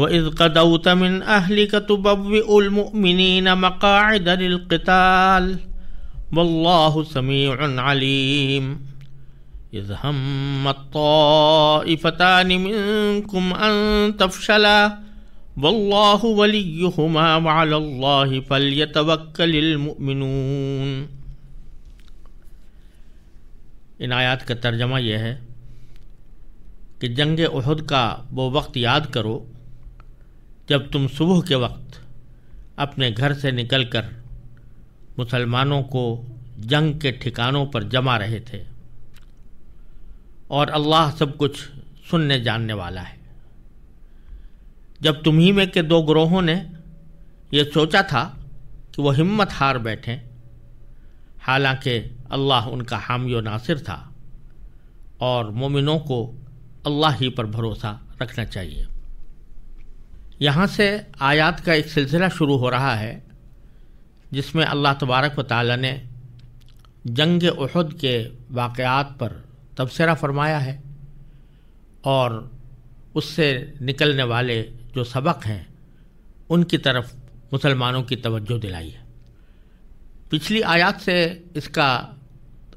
वइज़ कदौत मिन अहलिक तुबव्विउल मुमिनीन मकाइद लिलकिताल वल्लाहु समीउन अलीम إذ هم الطائفتان منكم أن تفشلا والله وليهما وعلى الله فليتوكل المؤمنون इन आयत का तर्जमा यह है कि जंग अहद का वो वक्त याद करो जब तुम सुबह के वक्त अपने घर से निकलकर मुसलमानों को जंग के ठिकानों पर जमा रहे थे और अल्लाह सब कुछ सुनने जानने वाला है जब तुम्ही में के दो ग्रोहों ने यह सोचा था कि वो हिम्मत हार बैठे हालांकि अल्लाह उनका हामियो नासिर था और मोमिनों को अल्लाह ही पर भरोसा रखना चाहिए यहाँ से आयात का एक सिलसिला शुरू हो रहा है जिसमें अल्लाह तबारक व ताली ने जंग उहद के वाक़ात पर तबसरा फरमाया है और उससे निकलने वाले जो सबक हैं उनकी तरफ मुसलमानों की तवज्जो दिलाई है पिछली आयात से इसका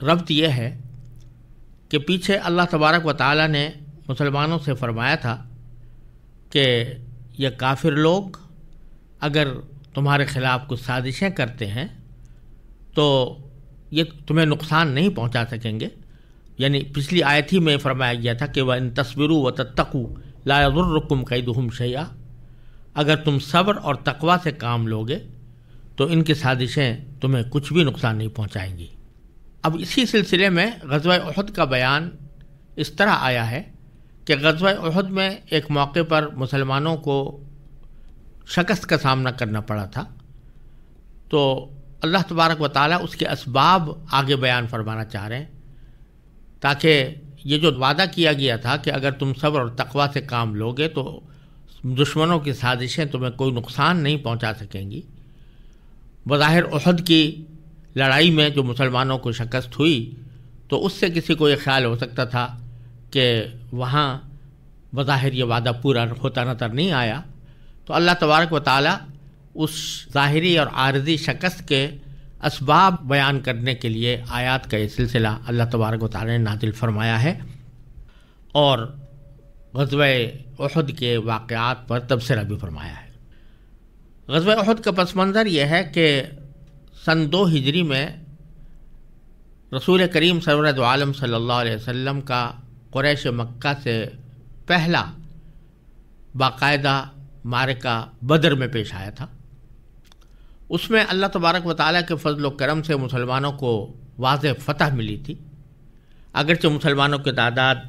रब्त यह है कि पीछे अल्लाह तबारक व ताली ने मुसलमानों से फरमाया था कि या काफिर लोग अगर तुम्हारे ख़िलाफ़ कुछ साजिशें करते हैं तो ये तुम्हें नुकसान नहीं पहुंचा सकेंगे यानी पिछली आयत ही में फरमाया गया था कि वह इन तस्वीरों व तत्कू लाजुर्रकुम कैदहम शैया अगर तुम सब्र और तकवा से काम लोगे तो इनकी साजिशें तुम्हें कुछ भी नुकसान नहीं पहुंचाएंगी अब इसी सिलसिले में गजवा अहद का बयान इस तरह आया है कि गजब अहद में एक मौके पर मुसलमानों को शकस्त का सामना करना पड़ा था तो अल्लाह तबारक व ताली उसके इसबाब आगे बयान फरमाना चाह रहे हैं ताकि ये जो वादा किया गया था कि अगर तुम सब्र और तकवा से काम लोगे तो दुश्मनों की साजिशें तुम्हें कोई नुकसान नहीं पहुंचा सकेंगी बज़ाहिर उहद की लड़ाई में जो मुसलमानों को शिकस्त हुई तो उससे किसी को ये ख्याल हो सकता था कि वहाँ बज़ाहिर ये वादा पूरा होता नज़र नहीं आया तो अल्लाह तबारक व ताली उस ज़ाहरी और आरजी शकस्त के इसबाब बयान करने के लिए आयात का ये सिलसिला अल्लाह तबारक वाली ने नाजिल फरमाया है और गजब के वाक़ात पर तबसरा भी फरमाया है गजब का पस मंज़र यह है कि सन दो हिजरी में रसूल करीम सरवरद आलम सल्लल्लाहु अलैहि वसल्लम का क्रैश मक्का से पहला बाकायदा मारका बदर में पेश आया था उसमें अल्लाह तबारक वाली के फजल करम से मुसलमानों को वाज फतह मिली थी अगरचे मुसलमानों की तादाद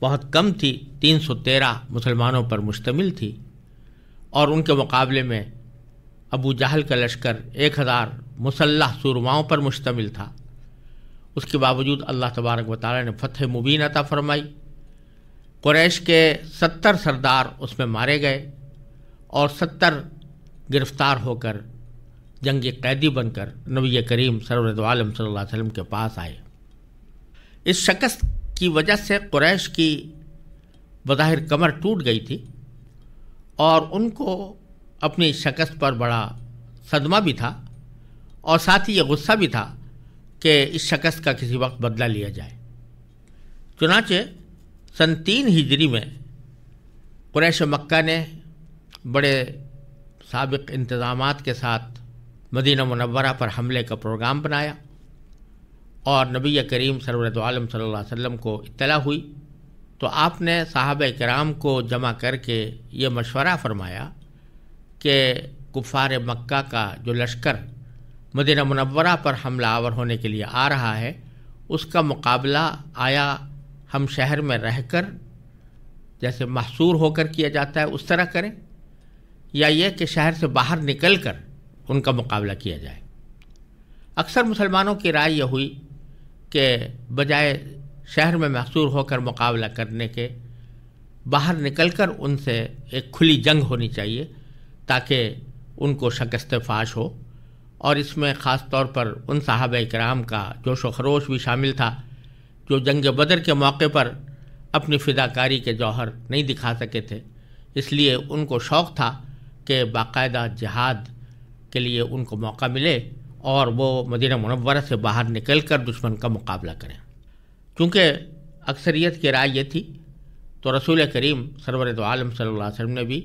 बहुत कम थी 313 मुसलमानों पर मुश्तमिल थी और उनके मुकाबले में अबू जहल का लश्कर 1000 मुसल्ह सुरमाओं पर मुश्तमिल था उसके बावजूद अल्लाह तबारक वाली ने फतेह मुबीन अता फरमाई कुरैश के सत्तर सरदार उसमें मारे गए और सत्तर गिरफ्तार होकर जंग कैदी बनकर नबी करीम सरवरद सल्लम के पास आए इस शिकस्त की वजह से कुरैश की बज़ाहिर कमर टूट गई थी और उनको अपनी शकस्त पर बड़ा सदमा भी था और साथ ही ये गुस्सा भी था कि इस शख्स का किसी वक्त बदला लिया जाए चुनाचे सन तीन हिजरी में क्रैश मक्का ने बड़े सबक इंतज़ाम के साथ मदीना मनवरा पर हमले का प्रोग्राम बनाया और नबी करीम सरवरतम सल्ला वम को इतला हुई तो आपने साहब कराम को जमा करके ये मशवरा फरमाया कि कुफार मक्का का जो लश्कर मदीना मुनवरा पर हमला आवर होने के लिए आ रहा है उसका मुकाबला आया हम शहर में रहकर जैसे महसूर होकर किया जाता है उस तरह करें या यह कि शहर से बाहर निकल कर उनका मुकाबला किया जाए अक्सर मुसलमानों की राय यह हुई कि बजाय शहर में महसूर होकर मुकाबला करने के बाहर निकलकर उनसे एक खुली जंग होनी चाहिए ताकि उनको शकस्त फाश हो और इसमें ख़ास तौर पर उन साहब कराम का जोश व खरोश भी शामिल था जो जंग बदर के मौके पर अपनी फ़िदाकारी के जौहर नहीं दिखा सके थे इसलिए उनको शौक़ था कि बाकायदा जहाद के लिए उनको मौका मिले और वो मदीना मनवर से बाहर निकल कर दुश्मन का मुकाबला करें चूंकि अक्सरियत की राय ये थी तो रसूल करीम सरवर तो आलम सल्ला वसम ने भी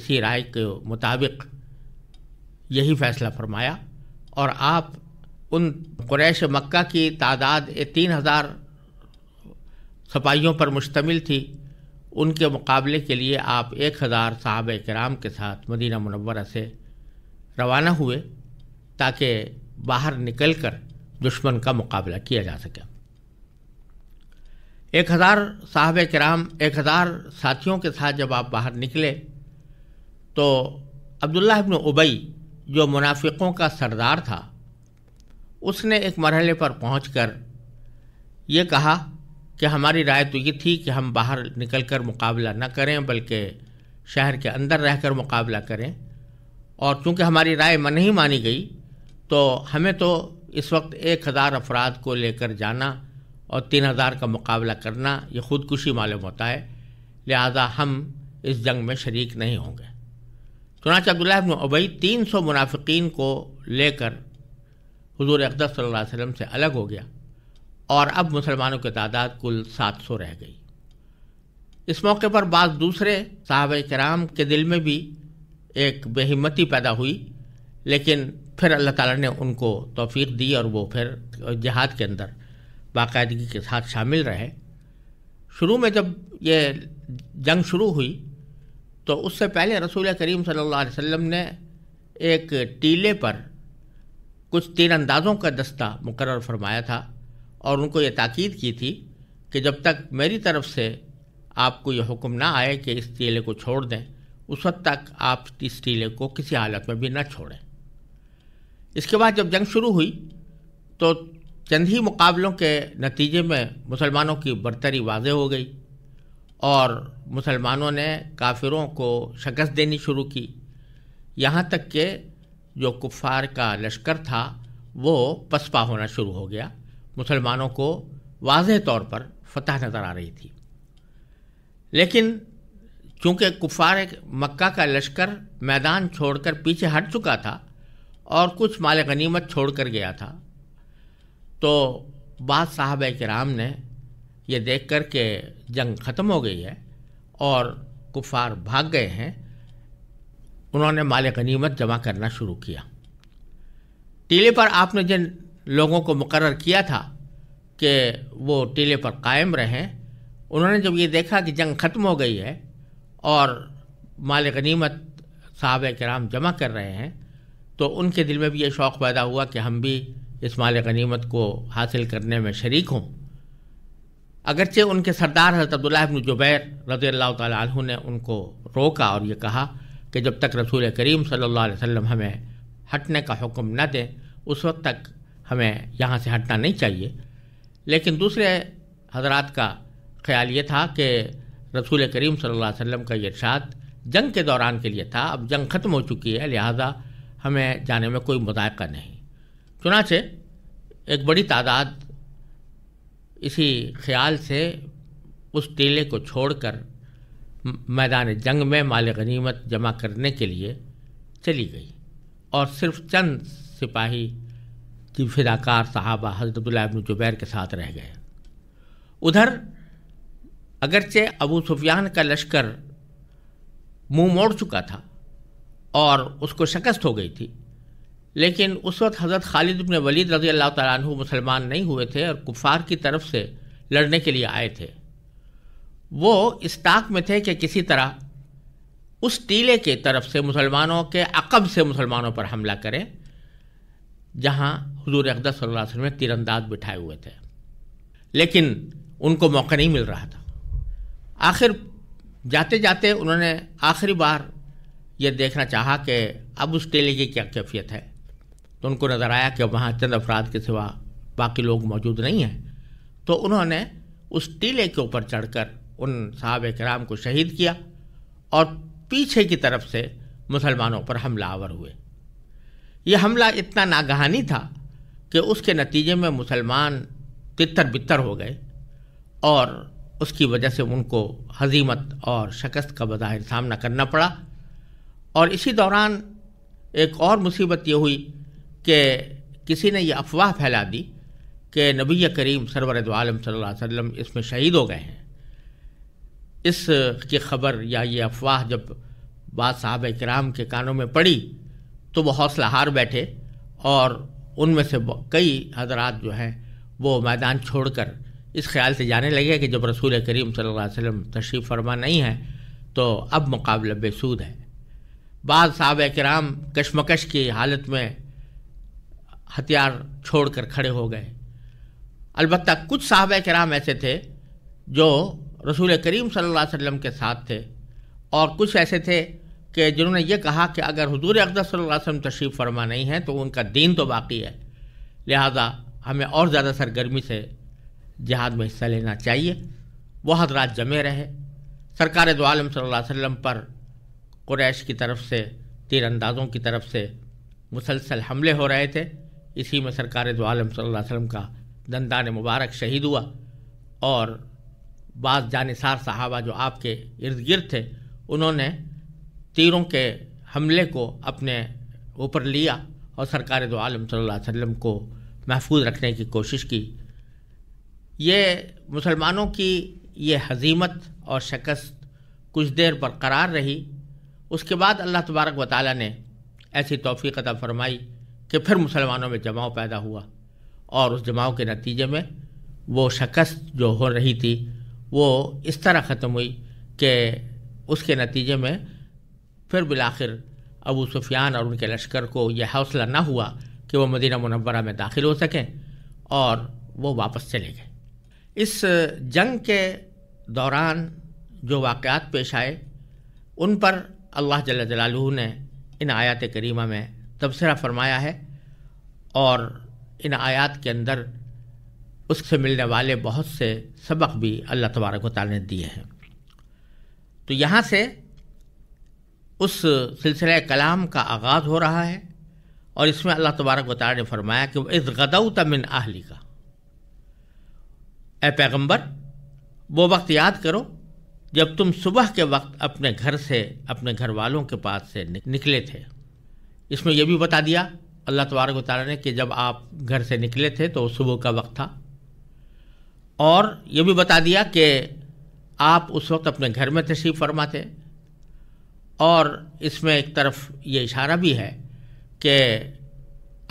इसी राय के मुताबिक यही फैसला फरमाया और आप उन क्रैश मक्का की तादाद तीन हज़ार सपाइयों पर मुश्तमिल थी उनके मुकाबले के लिए आप एक हज़ार साहब कराम के साथ मदीना मनवर से रवाना हुए ताकि बाहर निकल कर दुश्मन का मुकाबला किया जा सके एक हज़ार साहब कराम एक हज़ार साथियों के साथ जब आप बाहर निकले तो अब्दुल्ला अबन उबई जो मुनाफिकों का सरदार था उसने एक मरहले पर पहुँच कर ये कहा कि हमारी राय तो ये थी कि हम बाहर निकल कर मुकाबला न करें बल्कि शहर के अंदर रह कर मुकाबला करें और चूँकि हमारी राय मन नहीं मानी गई तो हमें तो इस वक्त एक हज़ार अफराद को लेकर जाना और तीन हज़ार का मुकाबला करना ये खुदकुशी मालूम होता है लिहाजा हम इस जंग में शरीक नहीं होंगे चुनाच अब्दुल्ला इबन अबई तीन सौ मुनाफिकीन को लेकर हजूर अकदर सल्ला वसम से अलग हो गया और अब मुसलमानों की तादाद कुल सात सौ रह गई इस मौके पर बाद दूसरे साहब कराम के दिल में भी एक बेहिमती पैदा हुई लेकिन फिर अल्लाह ताला ने उनको तोफ़ी दी और वो फिर जहाद के अंदर बाकायदगी के साथ शामिल रहे शुरू में जब ये जंग शुरू हुई तो उससे पहले रसूल करीम सल्लल्लाहु अलैहि वसल्लम ने एक टीले पर कुछ अंदाज़ों का दस्ता मुकर फरमाया था और उनको ये ताकीद की थी कि जब तक मेरी तरफ से आपको यह हुक्म ना आए कि इस टीले को छोड़ दें उस वक्त तक आप इस टीले को किसी हालत में भी ना छोड़ें इसके बाद जब जंग शुरू हुई तो चंद ही मुकाबलों के नतीजे में मुसलमानों की बरतरी वाजे हो गई और मुसलमानों ने काफिरों को शिकस्त देनी शुरू की यहाँ तक के जो कुफ़ार का लश्कर था वो पसपा होना शुरू हो गया मुसलमानों को वाज तौर पर फतह नज़र आ रही थी लेकिन चूँकि कुफ़ार मक्का का लश्कर मैदान छोड़कर पीछे हट चुका था और कुछ माल गनीमत छोड़ कर गया था तो बाद साहब कराम ने ये देख कर के जंग ख़त्म हो गई है और कुफार भाग गए हैं उन्होंने माल गनीमत जमा करना शुरू किया टीले पर आपने जिन लोगों को मुकर किया था कि वो टीले पर कायम रहें उन्होंने जब ये देखा कि जंग ख़त्म हो गई है और माल गनीमत साहब कराम जमा कर रहे हैं तो उनके दिल में भी ये शौक़ पैदा हुआ कि हम भी इस माल गनीमत को हासिल करने में शरीक हों अगरचे उनके सरदार हजरत अब्दुल्ला इबन जुबैर रज़ी अल्लाह तु ने उनको रोका और ये कहा कि जब तक रसूल करीम सल्लल्लाहु अलैहि वसल्लम हमें हटने का हुक्म न दें उस वक्त तक हमें यहाँ से हटना नहीं चाहिए लेकिन दूसरे हजरात का ख्याल ये था कि रसूल करीम सल्ला वसम का ये इर्शाद जंग के दौरान के लिए था अब जंग ख़त्म हो चुकी है लिहाजा हमें जाने में कोई मुदायका नहीं चुनाचे एक बड़ी तादाद इसी ख्याल से उस टीले को छोड़कर मैदान जंग में माल गनीमत जमा करने के लिए चली गई और सिर्फ चंद सिपाही की फिदाकार साहबा हजरत जुबैर के साथ रह गए उधर अगरचे अबू सुफियान का लश्कर मुंह मोड़ चुका था और उसको शिकस्त हो गई थी लेकिन उस वक्त हज़रत खालिद अपने वलीद रजी अल्लाह तु मुसलमान नहीं हुए थे और कुफार की तरफ से लड़ने के लिए आए थे वो इस ताक में थे कि किसी तरह उस टीले के तरफ से मुसलमानों के अकब से मुसलमानों पर हमला करें जहाँ हजूर अकदर सल्ला अलैहि तीरंदाज बिठाए हुए थे लेकिन उनको मौका नहीं मिल रहा था आखिर जाते जाते उन्होंने आखिरी बार ये देखना चाहा कि अब उस टीले की क्या कैफियत है तो उनको नज़र आया कि वहाँ चंद अफराद के सिवा बाकी लोग मौजूद नहीं हैं तो उन्होंने उस टीले के ऊपर चढ़कर उन साहब कराम को शहीद किया और पीछे की तरफ से मुसलमानों पर हमला आवर हुए यह हमला इतना नागहानी था कि उसके नतीजे में मुसलमान तितर बितर हो गए और उसकी वजह से उनको हजीमत और शिकस्त का बाहिर सामना करना पड़ा और इसी दौरान एक और मुसीबत ये हुई कि किसी ने यह अफवाह फैला दी कि नबी करीम सरवर आलम सल्ला वसम इसमें शहीद हो गए हैं इस की खबर या ये अफवाह जब बाद साहब कराम के कानों में पड़ी तो वह हौसला हार बैठे और उनमें से कई हजरात जो हैं वो मैदान छोड़कर इस ख्याल से जाने लगे कि जब रसूल करीम सल्लल्लाहु अलैहि वसल्लम तशरीफ़ फरमा नहीं है तो अब मुकाबला बेसूद है बाद साहब कराम कशमकश की हालत में हथियार छोड़कर खड़े हो गए अलबत् कुछ साहब कराम ऐसे थे जो रसूल करीम सल्लल्लाहु अलैहि वसल्लम के साथ थे और कुछ ऐसे थे कि जिन्होंने ये कहा कि अगर हजूर अकदर सल्ला वसम तशरीफ़ फरमा नहीं है तो उनका दीन तो बाकी है लिहाजा हमें और ज़्यादा सरगर्मी से जहाद में हिस्सा लेना चाहिए वह हजरात जमे रहे सरकार दोम आलम पर क्रैश की तरफ से तीर अंदाज़ों की तरफ से मुसलसल हमले हो रहे थे इसी में सरकार दो आलम वसल्लम का दंदान मुबारक शहीद हुआ और बाद जानसार साहबा जो आपके इर्द गिर्द थे उन्होंने तीरों के हमले को अपने ऊपर लिया और सरकार दो आलम वसल्लम को महफूज रखने की कोशिश की ये मुसलमानों की ये हजीमत और शिकस्त कुछ देर बरकरार रही उसके बाद अल्लाह तबारक वाली ने ऐसी तोफ़ी कदा फरमाई कि फिर मुसलमानों में जमाव पैदा हुआ और उस जमाव के नतीजे में वो शिकस्त जो हो रही थी वो इस तरह ख़त्म हुई कि उसके नतीजे में फिर बिलाखिर अबू सुफियान और उनके लश्कर को यह हौसला ना हुआ कि वो मदीना मुनवरा में दाखिल हो सकें और वो वापस चले गए इस जंग के दौरान जो वाक़ात पेश आए उन पर अल्लाह जल्ला जलालू ने इन आयत करीमा में तबसरा फरमाया है और इन आयात के अंदर उससे मिलने वाले बहुत से सबक भी अल्लाह तबारक वाली ने दिए हैं तो यहाँ से उस सिलसिले कलाम का आगाज़ हो रहा है और इसमें अल्लाह तबारक वाली ने फरमाया कि इस गदऊ तमिन आहली का ए पैगम्बर वो वक्त याद करो जब तुम सुबह के वक्त अपने घर से अपने घर वालों के पास से निकले थे इसमें यह भी बता दिया अल्लाह तबारक वाली ने कि जब आप घर से निकले थे तो सुबह का वक्त था और ये भी बता दिया कि आप उस वक्त अपने घर में तशरीफ़ फरमाते और इसमें एक तरफ ये इशारा भी है कि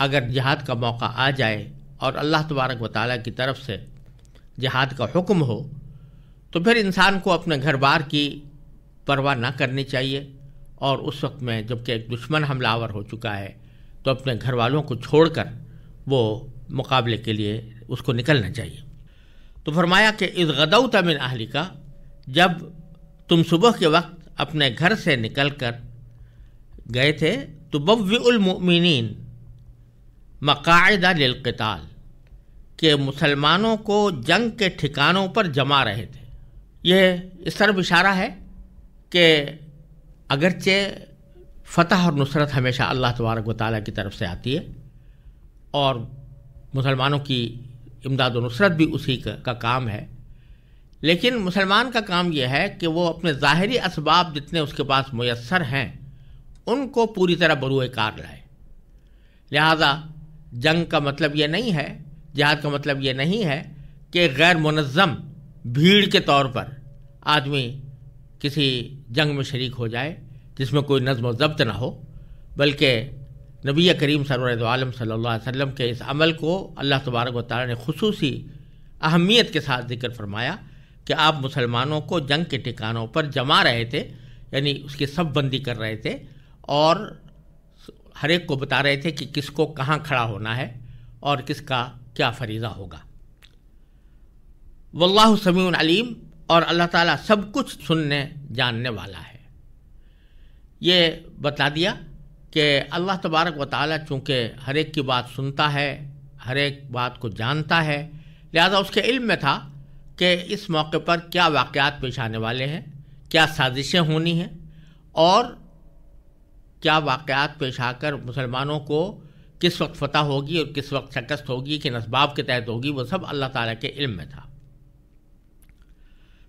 अगर जहाद का मौका आ जाए और अल्लाह तबारक व ताली की तरफ से जहाद का हुक्म हो तो फिर इंसान को अपने घर बार की परवाह ना करनी चाहिए और उस वक्त में जबकि एक दुश्मन हमलावर हो चुका है तो अपने घर वालों को छोड़कर वो मुकाबले के लिए उसको निकलना चाहिए तो फरमाया कि इस गदाऊ तमिन अहली का जब तुम सुबह के वक्त अपने घर से निकल कर गए थे तो बव्यमिन मकायदा लिलकताल के मुसलमानों को जंग के ठिकानों पर जमा रहे थे यह इस तरफ इशारा है कि अगरचे फ़तह और नुसरत हमेशा अल्लाह तबारक वाली की तरफ से आती है और मुसलमानों की इमदाद नुसरत भी उसी का, का काम है लेकिन मुसलमान का काम यह है कि वो अपने ज़ाहरी इसबाब जितने उसके पास मैसर हैं उनको पूरी तरह बरूए कार लाए लिहाजा जंग का मतलब ये नहीं है जहाद का मतलब ये नहीं है कि गैर मुनज़म भीड़ के तौर पर आदमी किसी जंग में शरीक हो जाए जिसमें कोई नज़म ज़ब्त ना हो बल्कि नबी करीम सरम सल्ला वसम के इस अमल को अल्लाह तबारक वाली ने खसूस अहमियत के साथ जिक्र फरमाया कि आप मुसलमानों को जंग के ठिकानों पर जमा रहे थे यानी उसकी सब बंदी कर रहे थे और हर एक को बता रहे थे कि किसको कहाँ खड़ा होना है और किसका क्या फरीज़ा होगा वल्लाह समी अलीम और अल्लाह ताला सब कुछ सुनने जानने वाला है ये बता दिया कि अल्लाह तबारक व ताली चूँकि हर एक की बात सुनता है हर एक बात को जानता है लिहाजा उसके इल्म में था कि इस मौके पर क्या वाक़ात पेश आने वाले हैं क्या साजिशें होनी हैं और क्या वाक़ात पेश आकर मुसलमानों को किस वक्त फतह होगी और किस वक्त शिकस्त होगी किन इसबाब के तहत होगी वो सब अल्लाह ताला के इल्म में था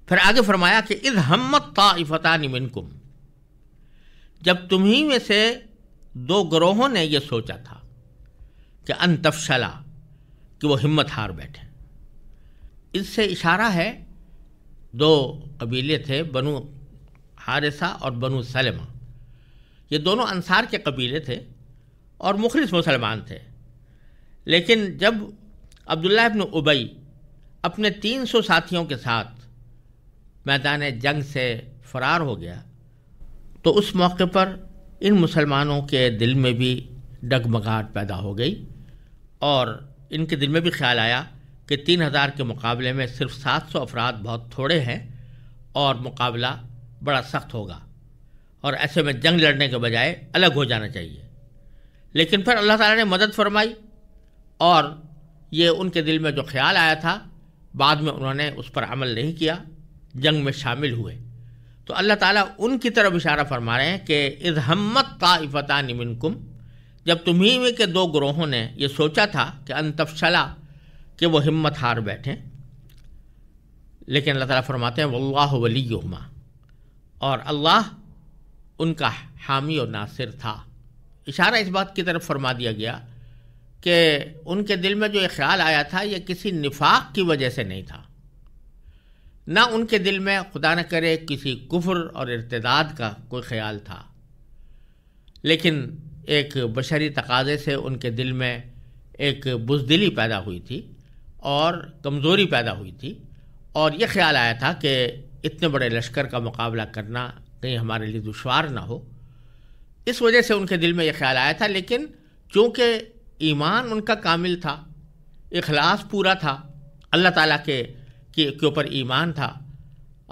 फिर आगे फरमाया कि इज हमत ताइफता निमिनकुम जब तुम्ही में से दो ग्रोहों ने यह सोचा था कि अन तफशला कि वो हिम्मत हार बैठे इससे इशारा है दो कबीले थे बनु हारिसा और बनु सलमा ये दोनों अंसार के कबीले थे और मुखलिस मुसलमान थे लेकिन जब अब्दुल्ला इब्न उबई अपने 300 साथियों के साथ मैदान जंग से फरार हो गया तो उस मौके पर इन मुसलमानों के दिल में भी डगमगाहट पैदा हो गई और इनके दिल में भी ख्याल आया कि तीन हज़ार के मुकाबले में सिर्फ सात सौ अफराद बहुत थोड़े हैं और मुकाबला बड़ा सख्त होगा और ऐसे में जंग लड़ने के बजाय अलग हो जाना चाहिए लेकिन फिर अल्लाह ताला ने मदद फरमाई और ये उनके दिल में जो ख्याल आया था बाद में उन्होंने उस पर अमल नहीं किया जंग में शामिल हुए तो अल्लाह ताला उनकी तरफ इशारा फरमा रहे हैं कि इज हमत ताइफता निमिनकुम जब तुम्ही के दो ग्रोहों ने यह सोचा था कि अनतफशला कि वो हिम्मत हार बैठें लेकिन अल्लाह ताला फरमाते हैं वल्लाह वली और अल्लाह उनका हामी और नासिर था इशारा इस बात की तरफ फरमा दिया गया कि उनके दिल में जो ये ख्याल आया था ये किसी निफाक की वजह से नहीं था ना उनके दिल में खुदा न करे किसी कुफ्र और इर्तदाद का कोई ख्याल था लेकिन एक बशरी तकाजे से उनके दिल में एक बुजदिली पैदा हुई थी और कमज़ोरी पैदा हुई थी और यह ख्याल आया था कि इतने बड़े लश्कर का मुकाबला करना कहीं हमारे लिए दुशवार ना हो इस वजह से उनके दिल में यह ख्याल आया था लेकिन चूँकि ईमान उनका कामिल था इखलास पूरा था अल्लाह ताला के के ऊपर ईमान था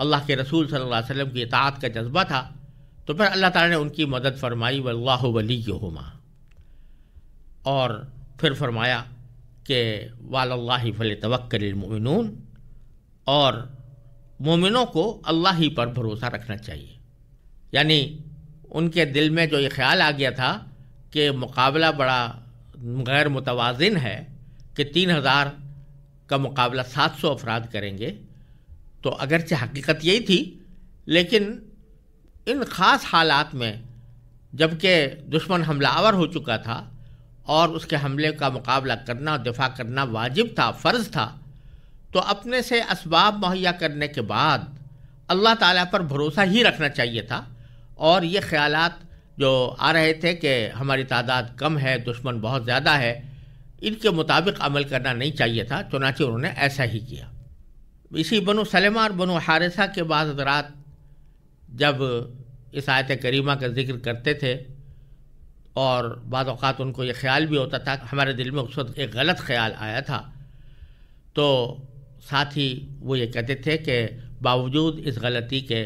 अल्लाह के रसूल सल्लल्लाहु अलैहि वसल्लम की इतात का जज्बा था तो फिर अल्लाह ताला ने उनकी मदद फरमाई वल्लाहु वली हुमा और फिर फरमाया कि वाल्ला फल तवक्ल और मोमिनों को अल्लाह ही पर भरोसा रखना चाहिए यानी उनके दिल में जो ये ख्याल आ गया था कि मुकाबला बड़ा गैर मुतवाज़िन है कि तीन हज़ार का मुकाबला 700 अफराद करेंगे तो अगरचे हकीकत यही थी लेकिन इन ख़ास हालात में जबकि दुश्मन हमलावर हो चुका था और उसके हमले का मुकाबला करना दिफा करना वाजिब था फ़र्ज़ था तो अपने से इसबाब मुहैया करने के बाद अल्लाह ताला पर भरोसा ही रखना चाहिए था और ये ख्यालात जो आ रहे थे कि हमारी तादाद कम है दुश्मन बहुत ज़्यादा है इनके मुताबिक अमल करना नहीं चाहिए था चुनाचे उन्होंने ऐसा ही किया इसी बनो सलेमा और बनो हारिसा के बाद हजरात जब इस आयत करीमा का जिक्र करते थे और बाद अवत उनको ये ख्याल भी होता था हमारे दिल में उस वक्त एक गलत ख्याल आया था तो साथ ही वो ये कहते थे कि बावजूद इस गलती के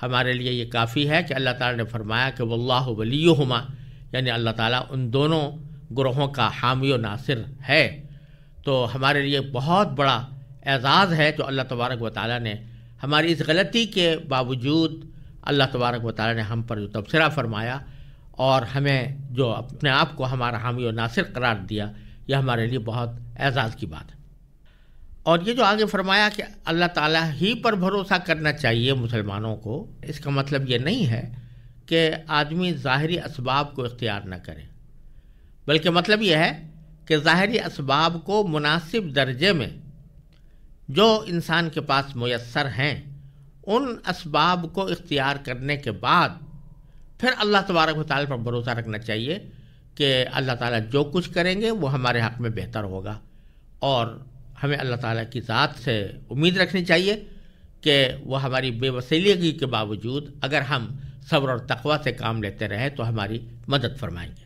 हमारे लिए ये काफ़ी है कि अल्लाह ताला ने फरमाया कि वल्लाह वली यानी अल्लाह ताला उन दोनों ग्रोहों का हामी नासिर है तो हमारे लिए बहुत बड़ा एजाज़ है जो अल्लाह तबारक व ने हमारी इस गलती के बावजूद अल्लाह तबारक व ताली ने हम पर जो तबसरा फरमाया और हमें जो अपने आप को हमारा हामी व नासिर करार दिया यह हमारे लिए बहुत एजाज़ की बात है और ये जो आगे फरमाया कि अल्लाह ताला ही पर भरोसा करना चाहिए मुसलमानों को इसका मतलब ये नहीं है कि आदमी ज़ाहरी इसबाब को इख्तियार न करे बल्कि मतलब यह है कि ज़ाहरी इसबाब को मुनासिब दर्जे में जो इंसान के पास मैसर हैं उन इसबाब को इख्तियार करने के बाद फिर अल्लाह तबारक वाल पर भरोसा रखना चाहिए कि अल्लाह ताला जो कुछ करेंगे वो हमारे हक़ में बेहतर होगा और हमें अल्लाह ताला की ज़ात से उम्मीद रखनी चाहिए कि वह हमारी बेवसीलगी के बावजूद अगर हम सब्र और तकवा से काम लेते रहें तो हमारी मदद फरमाएंगे